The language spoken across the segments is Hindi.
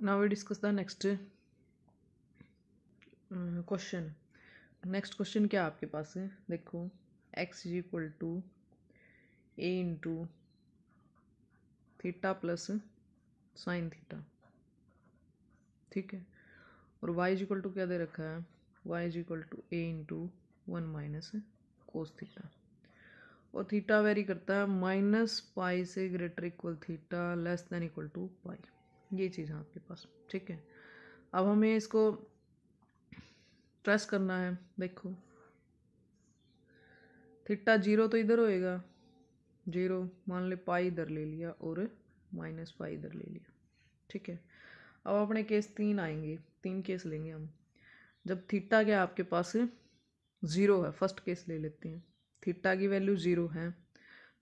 now we discuss the next question next question क्या आपके पास है देखो X is equal to A into theta plus sine theta ठीक है और वाई इज इक्वल टू क्या दे रखा है Y is equal to A into one minus cos theta और थीटा वेरी करता है माइनस पाई से greater equal theta less than equal to pi ये चीज़ है आपके पास ठीक है अब हमें इसको प्रेस करना है देखो थिट्टा जीरो तो इधर होएगा जीरो मान ले पाई इधर ले लिया और माइनस पाई इधर ले लिया ठीक है अब अपने केस तीन आएंगे तीन केस लेंगे हम जब थीटा क्या आपके पास ज़ीरो है फर्स्ट केस ले लेते हैं थीटा की वैल्यू ज़ीरो है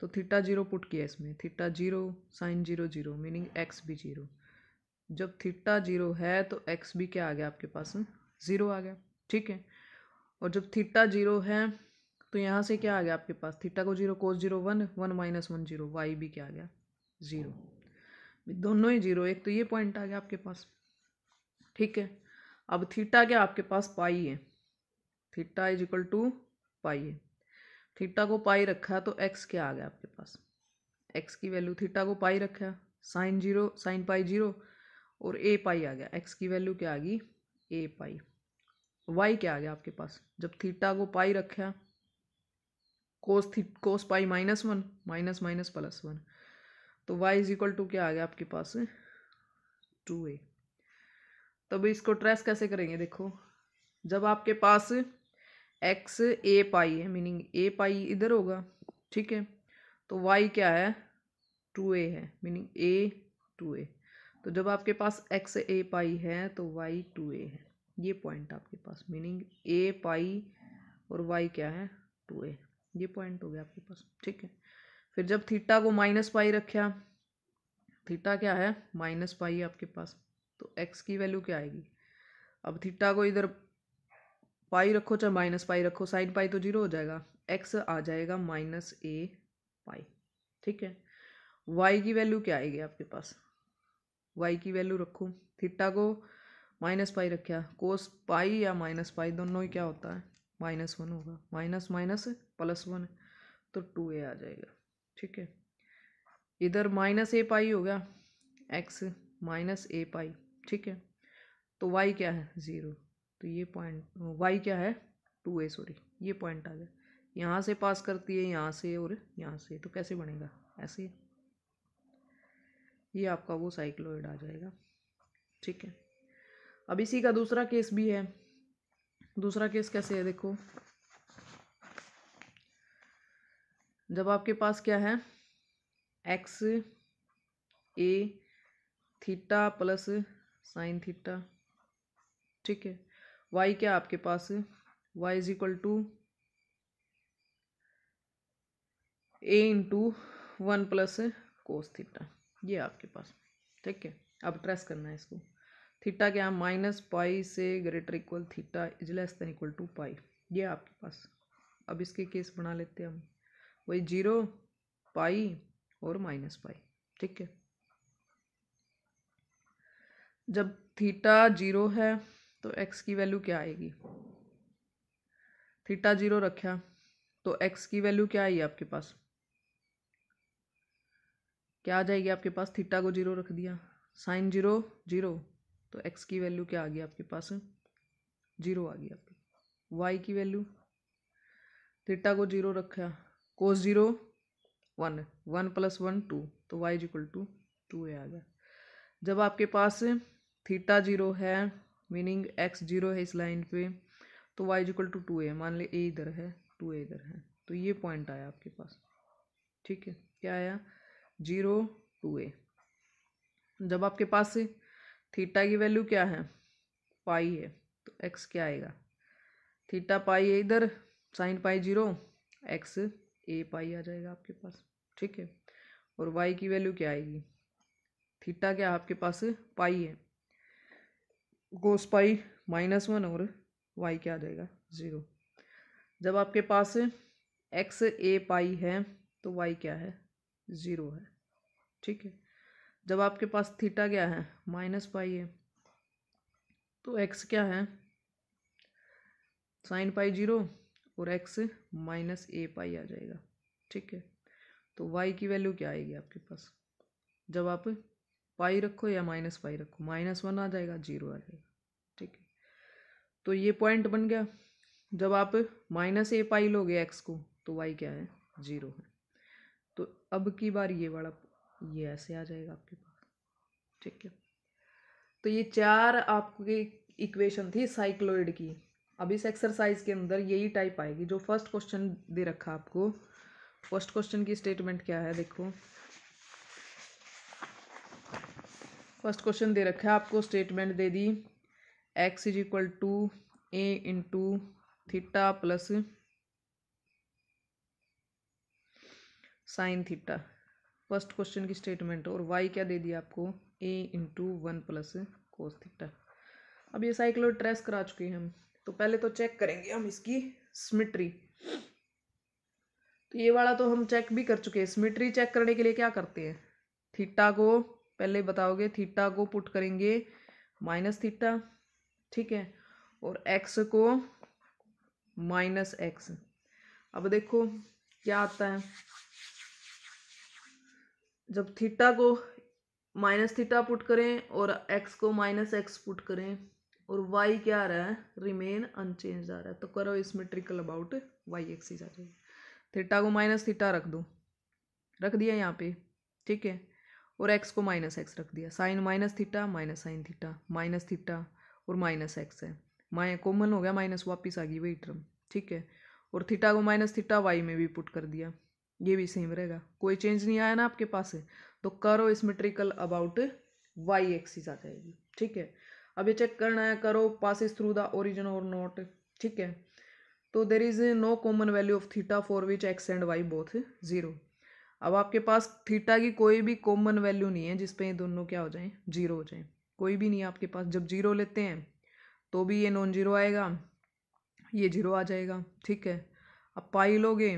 तो थीटा जीरो पुट किया इसमें theta zero sine zero zero meaning X भी जीरो जब थीटा जीरो है तो एक्स भी क्या आ गया आपके पास ज़ीरो आ गया ठीक है और जब थीटा जीरो है तो यहाँ से क्या आ गया आपके पास थीटा को zero cos zero one one minus one zero Y भी क्या आ गया ज़ीरो दोनों ही जीरो एक तो ये पॉइंट आ गया आपके पास ठीक है अब थीटा क्या आपके पास पाई है theta is equal to pi है थीटा को पाई रखा तो एक्स क्या आ गया आपके पास एक्स की वैल्यू थीटा को पाई रखा sine zero sine pi zero और ए पाई आ गया एक्स की वैल्यू क्या आ गई ए पाई वाई क्या आ गया आपके पास जब थीटा को पाई रखा कोस थी cos pi minus one minus minus plus one तो वाई इज इक्वल टू क्या आ गया आपके पास टू ए तब इसको ट्रेस कैसे करेंगे देखो जब आपके पास एक्स ए पाई है मीनिंग ए पाई इधर होगा ठीक है तो वाई क्या है टू ए है मीनिंग ए टू ए तो जब आपके पास एक्स ए पाई है तो वाई टू ए है ये पॉइंट आपके पास मीनिंग ए पाई और वाई क्या है टू ए ये पॉइंट हो गया आपके पास ठीक है फिर जब थीटा को माइनस पाई रखा थीटा क्या है माइनस पाई आपके पास तो एक्स की वैल्यू क्या आएगी अब थीटा को इधर पाई रखो चाहे माइनस पाई रखो साइन पाई तो जीरो हो जाएगा एक्स आ जाएगा माइनस ए पाई ठीक है वाई की वैल्यू क्या आएगी आपके पास वाई की वैल्यू रखूँ थीटा को माइनस पाई रखा कोस पाई या माइनस पाई दोनों ही क्या होता है माइनस वन होगा माइनस माइनस प्लस वन तो टू ए आ जाएगा ठीक है इधर माइनस ए पाई हो गया एक्स माइनस ए पाई ठीक है तो वाई क्या है ज़ीरो तो ये पॉइंट वाई क्या है टू ए सॉरी ये पॉइंट आ गया यहाँ से पास करती है यहाँ से और यहाँ से तो कैसे बनेगा ऐसे ही ये आपका वो साइक्लोइड आ जाएगा ठीक है अब इसी का दूसरा केस भी है दूसरा केस कैसे है देखो जब आपके पास क्या है X A theta plus sine theta ठीक है वाई क्या आपके पास Y is equal to A into one plus cos theta ये आपके पास ठीक है अब ट्रेस करना है इसको थीटा क्या माइनस पाई से greater equal theta is less than equal to pi ये आपके पास अब इसके केस बना लेते हैं हम वही जीरो पाई और माइनस पाई ठीक है जब थीटा जीरो है तो एक्स की वैल्यू क्या आएगी थीटा जीरो रखा तो एक्स की वैल्यू क्या आई आपके पास क्या आ जाएगी आपके पास थीटा को जीरो रख दिया साइन जीरो जीरो तो एक्स की वैल्यू क्या आ गई आपके पास जीरो आ गई पास वाई की वैल्यू थीटा को जीरो रखा cos zero one one plus one two तो Y equal to two A आ गया जब आपके पास थीटा जीरो है मीनिंग एक्स जीरो है इस लाइन पे तो Y equal to two A मान ले ए इधर है टू ए इधर है तो ये पॉइंट आया आपके पास ठीक है क्या आया जीरो टू ए जब आपके पास थीटा की वैल्यू क्या है पाई है तो एक्स क्या आएगा थीटा पाई है इधर sine pi zero X A pi आ जाएगा आपके पास ठीक है और वाई की वैल्यू क्या आएगी थीटा क्या आपके पास पाई है गोस पाई माइनस वन और वाई क्या आ जाएगा ज़ीरो जब आपके पास एक्स ए पाई है तो वाई क्या है ज़ीरो है ठीक है जब आपके पास थीटा क्या है माइनस पाई है तो एक्स क्या है साइन पाई जीरो और एक्स माइनस ए पाई आ जाएगा ठीक है तो वाई की वैल्यू क्या आएगी आपके पास जब आप पाई रखो या माइनस पाई रखो माइनस वन आ जाएगा जीरो आ जाएगा ठीक है तो ये पॉइंट बन गया जब आप माइनस ए पाई लोगे एक्स को तो वाई क्या है जीरो है तो अब की बार ये वाला ये ऐसे आ जाएगा आपके पास ठीक है तो ये चार आपकी इक्वेशन थी साइक्लोइड की अब इस एक्सरसाइज के अंदर यही टाइप आएगी जो फर्स्ट क्वेश्चन दे रखा आपको फर्स्ट क्वेश्चन की स्टेटमेंट क्या है देखो फर्स्ट क्वेश्चन दे रखा है आपको स्टेटमेंट दे दी x is equal to A into theta plus sine theta first question की स्टेटमेंट और वाई क्या दे दिया आपको a into one plus cos theta अब ये साइकिल ट्रेस करा चुके हैं हम तो पहले तो चेक करेंगे हम इसकी सिमिट्री तो ये वाला तो हम चेक भी कर चुके हैं सिमिट्री चेक करने के लिए क्या करते हैं थीटा को पहले बताओगे थीटा को पुट करेंगे माइनस थीटा ठीक है और एक्स को माइनस एक्स अब देखो क्या आता है जब थीटा को माइनस थीटा पुट करें और एक्स को माइनस एक्स पुट करें और वाई क्या आ रहा है रिमेन अनचेंज आ रहा है तो करो symmetrical about y axis आ जाएगी थीटा को माइनस थीटा रख दो रख दिया यहाँ पे ठीक है और एक्स को माइनस एक्स रख दिया sine minus theta minus sine theta minus theta और माइनस एक्स है माइ कॉमन हो गया माइनस वापिस आ गई वही टर्म ठीक है और थीटा को माइनस थीटा वाई में भी पुट कर दिया ये भी सेम रहेगा कोई चेंज नहीं आया ना आपके पास है तो करो इसमेट्रिकल अबाउट वाई एक्सिस आ जाएगी ठीक है अब ये चेक करना है करो पासिस थ्रू द ओरिजिन और नॉट ठीक है तो there is no common value of theta for which x and y both zero अब आपके पास थीटा की कोई भी कॉमन वैल्यू नहीं है जिसपे ये दोनों क्या हो जाए जीरो हो जाए कोई भी नहीं है आपके पास जब जीरो लेते हैं तो भी ये नॉन जीरो आएगा ये जीरो आ जाएगा ठीक है अब पाई लोगे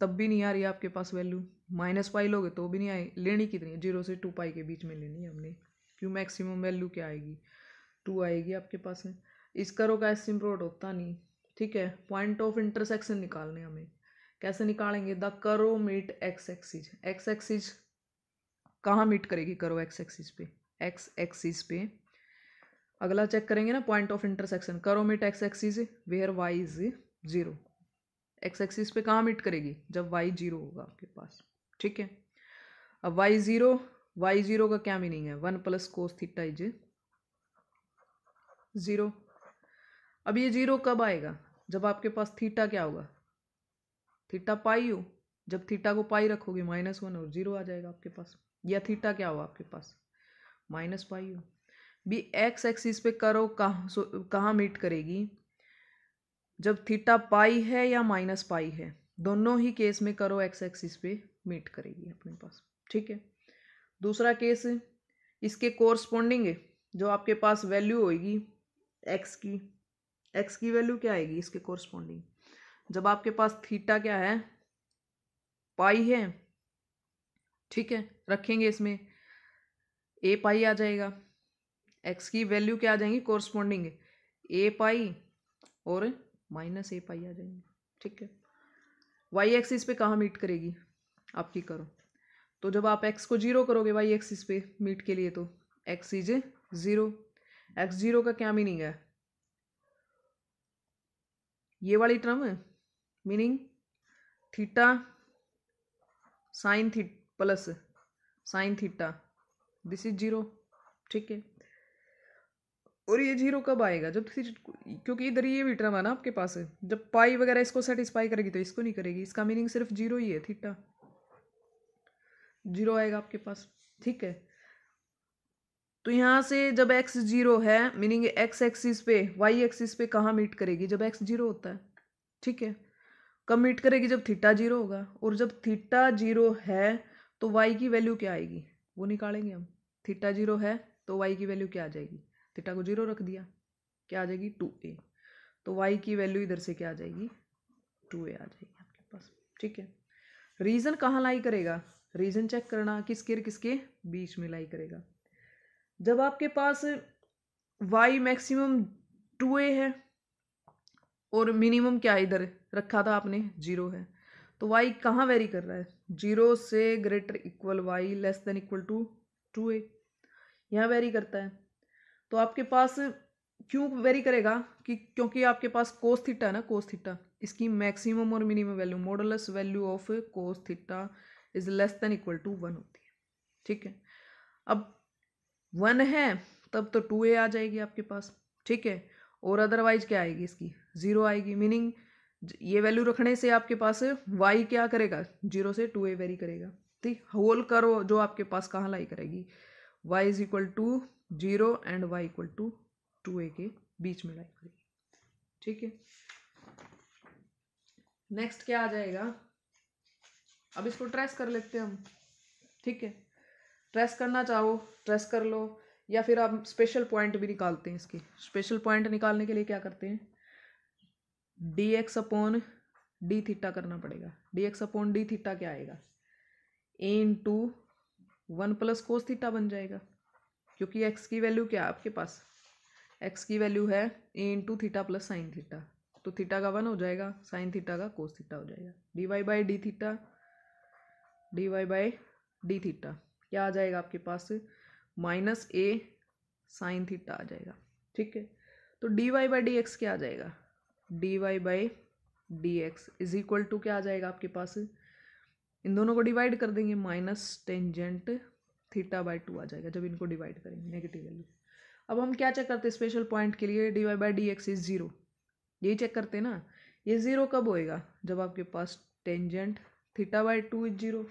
तब भी नहीं आ रही आपके पास वैल्यू माइनस पाई लोगे तो भी नहीं आए लेनी कितनी है जीरो से टू पाई के बीच में लेनी है हमने क्यों मैक्सिमम वैल्यू क्या आएगी टू आएगी आपके पास में इसका रो का एसिम होता नहीं ठीक है पॉइंट ऑफ इंटरसेक्शन निकालने हमें कैसे निकालेंगे द करो meet x axis x axis कहाँ मीट करेगी करो एक्स एक्सिस पे एक्स एक्सिस पे अगला चेक करेंगे ना पॉइंट ऑफ इंटरसेक्शन करो meet x axis where y is zero x axis पे कहाँ मीट करेगी जब वाई जीरो होगा आपके पास ठीक है अब वाई ज़ीरो वाई ज़ीरो का क्या मीनिंग है one plus cos theta is zero अब ये ज़ीरो कब आएगा जब आपके पास थीटा क्या होगा थीटा पाई हो जब थीटा को पाई रखोगे माइनस वन और ज़ीरो आ जाएगा आपके पास या थीटा क्या होगा आपके पास माइनस पाई हो भी एक्स एक्सिस पे करो कहाँ सो कहाँ मीट करेगी जब थीटा पाई है या माइनस पाई है दोनों ही केस में करो एक्स एक्सिस पे मीट करेगी अपने पास ठीक है दूसरा केस इसके कोरस्पोंडिंग है जो आपके पास वैल्यू होगी एक्स की एक्स की वैल्यू क्या आएगी इसके कोरस्पोंडिंग जब आपके पास थीटा क्या है पाई है ठीक है रखेंगे इसमें ए पाई आ जाएगा एक्स की वैल्यू क्या आ जाएंगी कोरस्पोंडिंग ए पाई और माइनस ए पाई आ जाएंगे ठीक है वाई एक्सिस पे कहाँ मीट करेगी आपकी करो तो जब आप एक्स को जीरो करोगे वाई एक्सिस पे मीट के लिए तो x is zero x zero का क्या मीनिंग है ये वाली टर्म है meaning theta sine theta plus sine theta this is zero ठीक है और ये जीरो कब आएगा जब किसी क्योंकि इधर ये भी ट्रम है ना आपके पास जब पाई वगैरह इसको सेटिस्फाई करेगी तो इसको नहीं करेगी इसका मीनिंग सिर्फ जीरो ही है थीटा जीरो आएगा आपके पास ठीक है तो यहाँ से जब एक्स जीरो है मीनिंग एक्स एक्सिस पे वाई एक्सिस पे कहाँ मीट करेगी जब एक्स जीरो होता है ठीक है कब मीट करेगी जब थीटा जीरो होगा और जब थीटा जीरो है तो वाई की वैल्यू क्या आएगी वो निकालेंगे हम थीटा जीरो है तो वाई की वैल्यू क्या आ जाएगी थीटा को जीरो रख दिया क्या आ जाएगी टू ए तो वाई की वैल्यू इधर से क्या आ जाएगी टू ए आ जाएगी आपके पास ठीक है रीजन कहाँ लाई करेगा रीजन चेक करना किसके किसके बीच में लाई करेगा जब आपके पास वाई मैक्सिमम टू ए है और मिनिमम क्या इधर रखा था आपने जीरो है तो वाई कहाँ वेरी कर रहा है जीरो से greater equal y less than equal to two a यहाँ वेरी करता है तो आपके पास क्यों वेरी करेगा कि क्योंकि आपके पास कोस थीटा है ना कोस थीटा इसकी मैक्सिमम और minimum value modulus value of cos theta is less than equal to one होती है ठीक है अब वन है तब तो टू ए आ जाएगी आपके पास ठीक है और अदरवाइज क्या आएगी इसकी ज़ीरो आएगी मीनिंग ये वैल्यू रखने से आपके पास वाई क्या करेगा जीरो से टू ए वेरी करेगा ठीक होल करो जो आपके पास कहाँ लाई करेगी y is equal to zero and y equal to two a के बीच में लाई करेगी ठीक है नेक्स्ट क्या आ जाएगा अब इसको ट्रेस कर लेते हैं हम ठीक है ट्रेस करना चाहो ट्रेस कर लो या फिर आप स्पेशल पॉइंट भी निकालते हैं इसके स्पेशल पॉइंट निकालने के लिए क्या करते हैं d x upon d theta करना पड़ेगा d x upon d theta क्या आएगा a into one plus cos theta बन जाएगा क्योंकि एक्स की वैल्यू क्या है आपके पास एक्स की वैल्यू है a into theta plus sine theta तो थीटा का वन हो जाएगा साइन थीटा का कोस थीटा हो जाएगा d y by d theta d y by d theta क्या आ जाएगा आपके पास माइनस ए साइन थीटा आ जाएगा ठीक है तो d y by d x क्या आ जाएगा d y by d x is equal to क्या आ जाएगा आपके पास इन दोनों को डिवाइड कर देंगे minus tangent theta by two आ जाएगा जब इनको डिवाइड करेंगे नेगेटिव वैल्यू अब हम क्या चेक करते हैं स्पेशल पॉइंट के लिए d y by d x is zero यही चेक करते हैं ना ये ज़ीरो कब होएगा जब आपके पास tangent theta by two is zero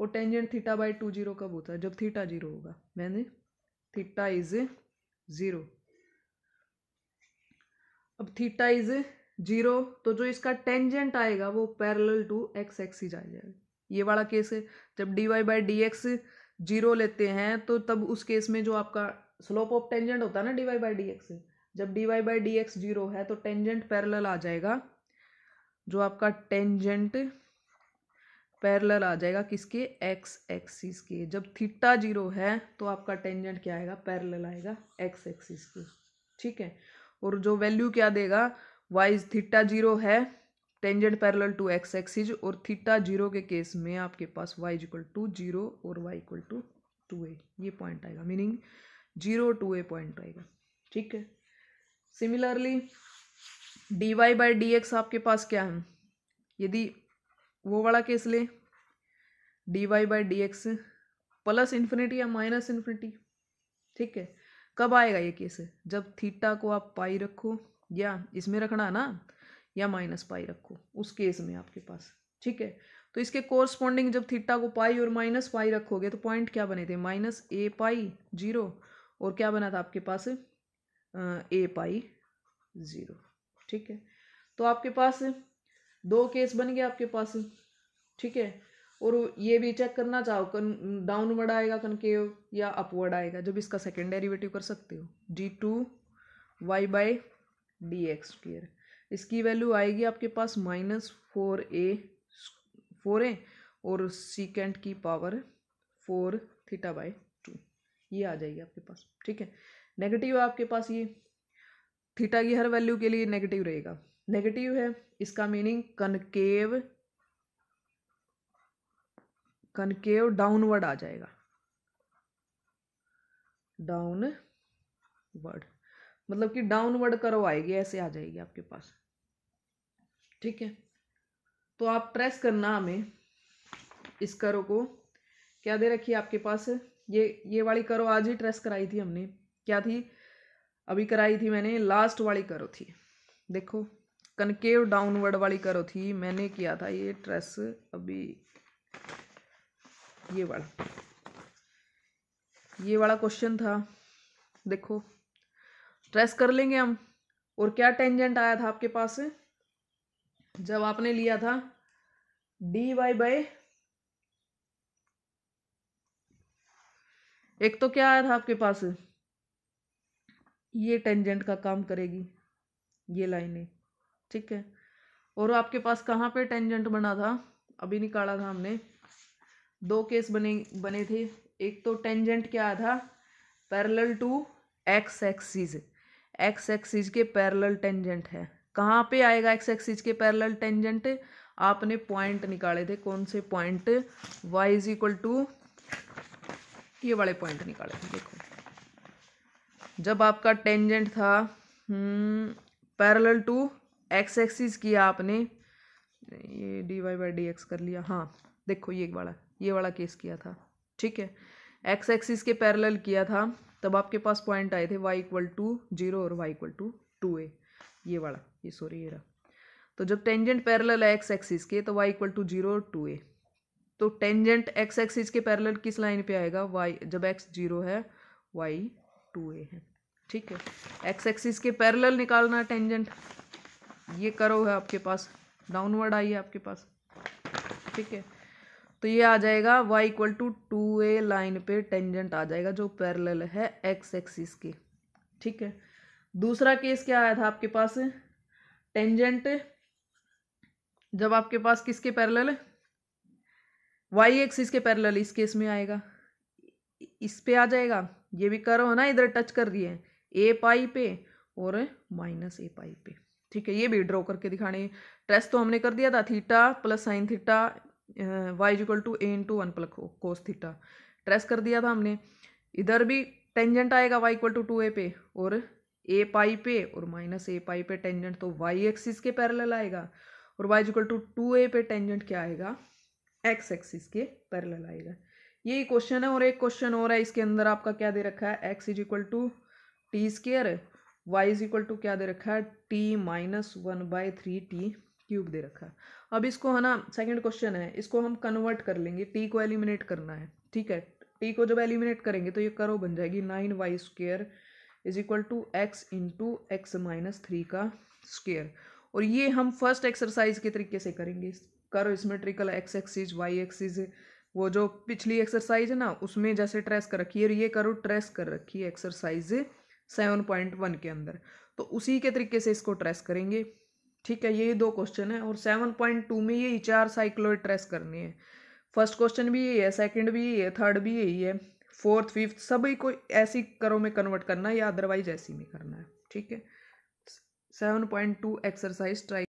और tangent theta by two zero कब होता है जब थीटा जीरो होगा मैंने थीटा इज ज़ीरो अब थीटा इज जीरो तो जो इसका टेंजेंट आएगा वो पैरेलल टू एक्स एक्सिस आ जाएगा ये वाला केस है जब d y by d x zero लेते हैं तो तब उस केस में जो आपका स्लोप ऑफ टेंजेंट होता है ना डीवाई बाई डी एक्स जब d y by d x zero है तो टेंजेंट पैरेलल आ जाएगा जो आपका टेंजेंट पैरेलल आ जाएगा किसके एक्स एक्सिस के जब थीटा जीरो है तो आपका टेंजेंट क्या आएगा पैरेलल आएगा एक्स एक्सिस के ठीक है और जो वैल्यू क्या देगा वाइज थीटा जीरो है tangent parallel to x axis और थीटा जीरो के केस में आपके पास वाई इक्वल टू जीरो और y equal to two a ये पॉइंट आएगा meaning zero two a point आएगा ठीक है similarly d y by d x आपके पास क्या है यदि वो वाला केस ले d y by d x plus infinity या माइनस इन्फिनिटी ठीक है कब आएगा ये केस जब थीटा को आप पाई रखो या इसमें रखना है ना या माइनस पाई रखो उस केस में आपके पास ठीक है तो इसके कोरस्पॉन्डिंग जब थीटा को पाई और माइनस पाई रखोगे तो पॉइंट क्या बने थे माइनस ए पाई जीरो और क्या बना था आपके पास ए पाई ज़ीरो ठीक है तो आपके पास दो केस बन गए आपके पास ठीक है और ये भी चेक करना चाहो कन डाउनवर्ड आएगा कनकेव या अपवर्ड आएगा जब इसका सेकेंड डेरिवेटिव कर सकते हो d two y by d x clear इसकी वैल्यू आएगी आपके पास minus four a four a और सीकेंट की power four theta by two ये आ जाएगी आपके पास ठीक है नेगेटिव है आपके पास ये थीटा की हर वैल्यू के लिए नेगेटिव रहेगा नेगेटिव है इसका मीनिंग कनकेव कनकेव डाउनवर्ड आ जाएगा डाउनवर्ड मतलब कि डाउनवर्ड करो आएगी ऐसे आ जाएगी आपके पास ठीक है तो आप प्रेस करना हमें इस करो को क्या दे रखी है आपके पास ये ये वाली करो आज ही ट्रेस कराई थी हमने क्या थी अभी कराई थी मैंने लास्ट वाली करो थी देखो कनकेव डाउनवर्ड वाली करो थी मैंने किया था ये ट्रेस अभी ये वाला ये वाला क्वेश्चन था देखो ट्रेस कर लेंगे हम और क्या टेंजेंट आया था आपके पास जब आपने लिया था डी वाई बाई एक तो क्या आया था आपके पास ये टेंजेंट का काम करेगी ये लाइनें ठीक है और आपके पास कहाँ पे टेंजेंट बना था अभी निकाला था हमने दो केस बने बने थे एक तो टेंजेंट क्या आया था parallel to x axis x axis के पैरेलल टेंजेंट है कहाँ पे आएगा एक्स एक्सिस के पैरेलल टेंजेंट आपने पॉइंट निकाले थे कौन से point y is equal to ये वाले पॉइंट निकाले थे देखो जब आपका टेंजेंट था पैरेलल टू एक्स एक्सिस किया आपने ये d y by d x कर लिया हाँ देखो ये वाला ये वाला केस किया था ठीक है एक्स एक्सिस के पैरेलल किया था तब आपके पास पॉइंट आए थे वाई इक्वल टू जीरो और y equal to two a ये वाला ये सॉरी ये रहा तो जब टेंजेंट पैरेलल है एक्स एक्सिस के तो Y equal to zero two a तो टेंजेंट एक्स एक्सिस के पैरेलल किस लाइन पे आएगा वाई जब एक्स जीरो है वाई टू ए है ठीक है एक्स एक्सिस के पैरेलल निकालना टेंजेंट ये करो है आपके पास डाउनवर्ड आई है आपके पास ठीक है तो ये आ जाएगा y equal to two a line पे टेंजेंट आ जाएगा जो पैरेलल है एक्स एक्सिस के ठीक है दूसरा केस क्या आया था आपके पास टेंजेंट जब आपके पास किसके पैरेलल है वाई एक्सिस के पैरेलल इस केस में आएगा इस पे आ जाएगा ये भी करो ना इधर टच कर रही है ए पाई पे और माइनस ए पाई पे ठीक है ये भी ड्रॉ करके दिखाने ट्रेस तो हमने कर दिया था theta plus sine theta y is equal to A into one plus cos theta trace कर दिया था हमने इधर भी टेंजेंट आएगा y equal to two a पे और ए पाई पे और माइनस ए पाई पे टेंजेंट तो वाई एक्सिस के पैरेलल आएगा और y equal to two a पे टेंजेंट क्या आएगा एक्स एक्सिस के पैरेलल आएगा यही क्वेश्चन है और एक क्वेश्चन और है इसके अंदर आपका क्या दे रखा है x is equal to t square y is equal to क्या दे रखा है t minus one by three t cube दे रखा है अब इसको है ना सेकेंड क्वेश्चन है इसको हम कन्वर्ट कर लेंगे टी को एलिमिनेट करना है ठीक है टी को जब एलिमिनेट करेंगे तो ये करो बन जाएगी nine y square is equal to x into x minus three का स्केयर और ये हम फर्स्ट एक्सरसाइज के तरीके से करेंगे करो symmetrical x axis y axis वो जो पिछली एक्सरसाइज है ना उसमें जैसे ट्रेस कर रखी है और ये करो ट्रेस कर रखी है एक्सरसाइज सेवन पॉइंट वन के अंदर तो उसी के तरीके से इसको ट्रेस करेंगे ठीक है ये दो क्वेश्चन है और सेवन पॉइंट टू में ये चार साइक्लोइड ट्रेस करनी है फर्स्ट क्वेश्चन भी यही है सेकंड भी यही है थर्ड भी यही है फोर्थ फिफ्थ सभी को ऐसी करो में कन्वर्ट करना है या अदरवाइज ऐसी में करना है ठीक है seven point two exercise try